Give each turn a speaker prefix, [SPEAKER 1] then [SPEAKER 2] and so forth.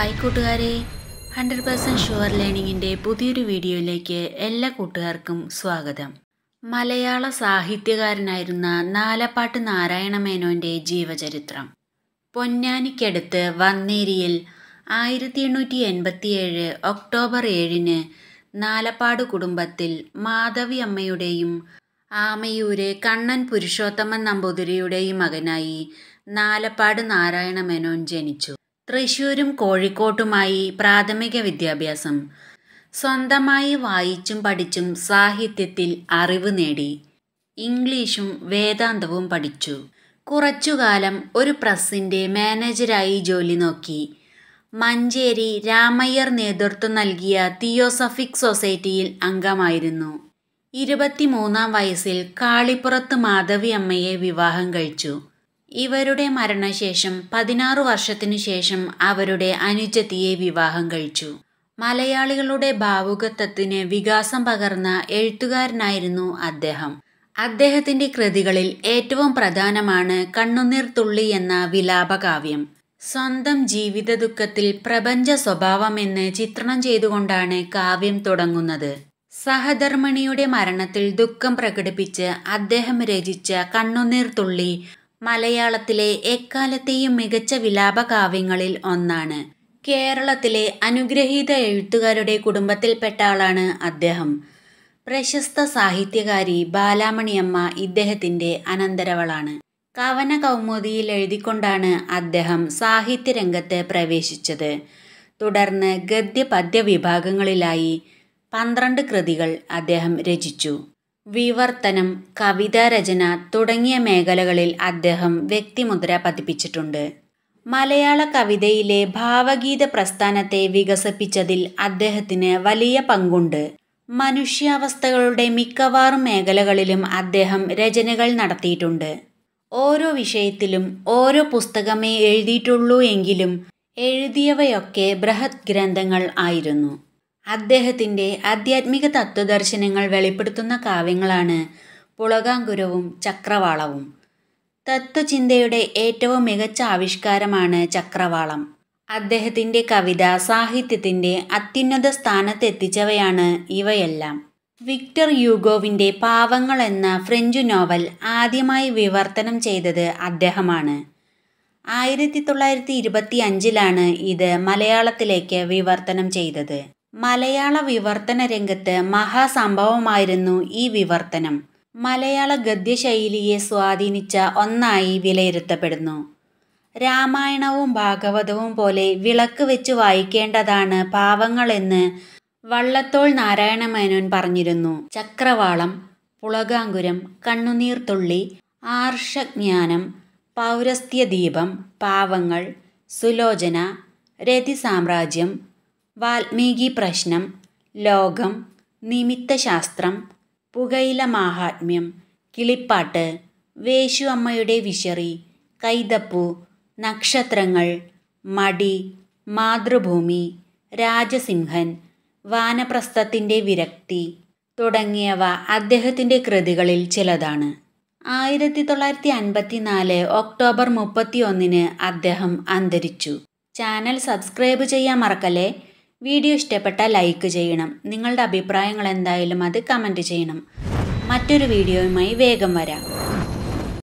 [SPEAKER 1] hi കൂട്ടുകാരെ hundred percent sure ലേണിങ്ങിൻ്റെ പുതിയൊരു വീഡിയോയിലേക്ക് എല്ലാ കൂട്ടുകാർക്കും സ്വാഗതം മലയാള സാഹിത്യകാരനായിരുന്ന നാലപ്പാട്ട് മേനോൻ്റെ ജീവചരിത്രം പൊന്നാനിക്കടുത്ത് വന്നേരിയിൽ ആയിരത്തി എണ്ണൂറ്റി എൺപത്തിയേഴ് ഒക്ടോബർ ഏഴിന് നാലപ്പാട് കുടുംബത്തിൽ മാധവി അമ്മയുടെയും ആമയൂര് കണ്ണൻ പുരുഷോത്തമൻ നമ്പൂതിരിയുടെയും മകനായി നാലപ്പാട് നാരായണമേനോൻ ജനിച്ചു തൃശൂരും കോഴിക്കോട്ടുമായി പ്രാഥമിക വിദ്യാഭ്യാസം സ്വന്തമായി വായിച്ചും പഠിച്ചും സാഹിത്യത്തിൽ അറിവ് നേടി ഇംഗ്ലീഷും വേദാന്തവും പഠിച്ചു കുറച്ചുകാലം ഒരു പ്രസിൻ്റെ മാനേജരായി ജോലി നോക്കി മഞ്ചേരി രാമയ്യർ നേതൃത്വം നൽകിയ തിയോസഫിക് സൊസൈറ്റിയിൽ അംഗമായിരുന്നു ഇരുപത്തിമൂന്നാം വയസ്സിൽ കാളിപ്പുറത്ത് മാധവി അമ്മയെ വിവാഹം കഴിച്ചു ഇവരുടെ മരണശേഷം പതിനാറു വർഷത്തിനു ശേഷം അവരുടെ അനുജത്തിയെ വിവാഹം കഴിച്ചു മലയാളികളുടെ ഭാവുകത്വത്തിന് വികാസം പകർന്ന എഴുത്തുകാരനായിരുന്നു അദ്ദേഹം അദ്ദേഹത്തിന്റെ കൃതികളിൽ ഏറ്റവും പ്രധാനമാണ് കണ്ണുനീർ തുള്ളി എന്ന വിലാപകാവ്യം സ്വന്തം ജീവിത ദുഃഖത്തിൽ പ്രപഞ്ച എന്ന് ചിത്രണം ചെയ്തുകൊണ്ടാണ് കാവ്യം തുടങ്ങുന്നത് സഹധർമ്മിണിയുടെ മരണത്തിൽ ദുഃഖം പ്രകടിപ്പിച്ച് അദ്ദേഹം രചിച്ച കണ്ണുനീർ തുള്ളി മലയാളത്തിലെ എക്കാലത്തെയും മികച്ച വിലാപകാവ്യങ്ങളിൽ ഒന്നാണ് കേരളത്തിലെ അനുഗ്രഹീത എഴുത്തുകാരുടെ കുടുംബത്തിൽപ്പെട്ട ആളാണ് അദ്ദേഹം പ്രശസ്ത സാഹിത്യകാരി ബാലാമണിയമ്മ ഇദ്ദേഹത്തിൻ്റെ അനന്തരവളാണ് കവന കൗമുദിയിൽ എഴുതിക്കൊണ്ടാണ് അദ്ദേഹം സാഹിത്യരംഗത്ത് പ്രവേശിച്ചത് തുടർന്ന് ഗദ്യപദ്യ വിഭാഗങ്ങളിലായി പന്ത്രണ്ട് കൃതികൾ അദ്ദേഹം രചിച്ചു വിവർത്തനം കവിതാരചന തുടങ്ങിയ മേഖലകളിൽ അദ്ദേഹം വ്യക്തിമുദ്ര പതിപ്പിച്ചിട്ടുണ്ട് മലയാള കവിതയിലെ ഭാവഗീത പ്രസ്ഥാനത്തെ വികസിപ്പിച്ചതിൽ അദ്ദേഹത്തിന് വലിയ പങ്കുണ്ട് മനുഷ്യാവസ്ഥകളുടെ മിക്കവാറും മേഖലകളിലും അദ്ദേഹം രചനകൾ നടത്തിയിട്ടുണ്ട് ഓരോ വിഷയത്തിലും ഓരോ പുസ്തകമേ എഴുതിയിട്ടുള്ളൂ എങ്കിലും എഴുതിയവയൊക്കെ ബൃഹത് ഗ്രന്ഥങ്ങൾ ആയിരുന്നു അദ്ദേഹത്തിൻ്റെ ആധ്യാത്മിക തത്വദർശനങ്ങൾ വെളിപ്പെടുത്തുന്ന കാവ്യങ്ങളാണ് പുളകാങ്കുരവും ചക്രവാളവും തത്വചിന്തയുടെ ഏറ്റവും മികച്ച ആവിഷ്കാരമാണ് ചക്രവാളം അദ്ദേഹത്തിൻ്റെ കവിത സാഹിത്യത്തിൻ്റെ അത്യുന്നത സ്ഥാനത്തെത്തിച്ചവയാണ് ഇവയെല്ലാം വിക്ടർ യൂഗോവിൻ്റെ പാവങ്ങൾ എന്ന ഫ്രഞ്ച് നോവൽ ആദ്യമായി വിവർത്തനം ചെയ്തത് അദ്ദേഹമാണ് ആയിരത്തി തൊള്ളായിരത്തി ഇരുപത്തി അഞ്ചിലാണ് ഇത് മലയാളത്തിലേക്ക് വിവർത്തനം ചെയ്തത് മലയാള വിവർത്തന രംഗത്ത് മഹാസംഭവമായിരുന്നു ഈ വിവർത്തനം മലയാള ഗദ്യശൈലിയെ സ്വാധീനിച്ച ഒന്നായി വിലയിരുത്തപ്പെടുന്നു രാമായണവും ഭാഗവതവും പോലെ വിളക്ക് വെച്ച് വായിക്കേണ്ടതാണ് പാവങ്ങളെന്ന് വള്ളത്തോൾ നാരായണമേനോൻ പറഞ്ഞിരുന്നു ചക്രവാളം പുളകാങ്കുരം കണ്ണുനീർത്തുള്ളി ആർഷജ്ഞാനം പൗരസ്ത്യദീപം പാവങ്ങൾ സുലോചന രതി സാമ്രാജ്യം വാൽമീകി പ്രശ്നം ലോകം നിമിത്തശാസ്ത്രം പുകയില മാഹാത്മ്യം കിളിപ്പാട്ട് വേശു അമ്മയുടെ വിശറി കൈതപ്പു നക്ഷത്രങ്ങൾ മടി മാതൃഭൂമി രാജസിംഹൻ വാനപ്രസ്ഥത്തിൻ്റെ വിരക്തി തുടങ്ങിയവ അദ്ദേഹത്തിൻ്റെ കൃതികളിൽ ചിലതാണ് ആയിരത്തി തൊള്ളായിരത്തി നാല് ഒക്ടോബർ ഒന്നിന് അദ്ദേഹം അന്തരിച്ചു ചാനൽ സബ്സ്ക്രൈബ് ചെയ്യാൻ മറക്കല്ലേ വീഡിയോ ഇഷ്ടപ്പെട്ട ലൈക്ക് ചെയ്യണം നിങ്ങളുടെ അഭിപ്രായങ്ങൾ എന്തായാലും അത് കമൻറ്റ് ചെയ്യണം മറ്റൊരു വീഡിയോയുമായി വേഗം വരാം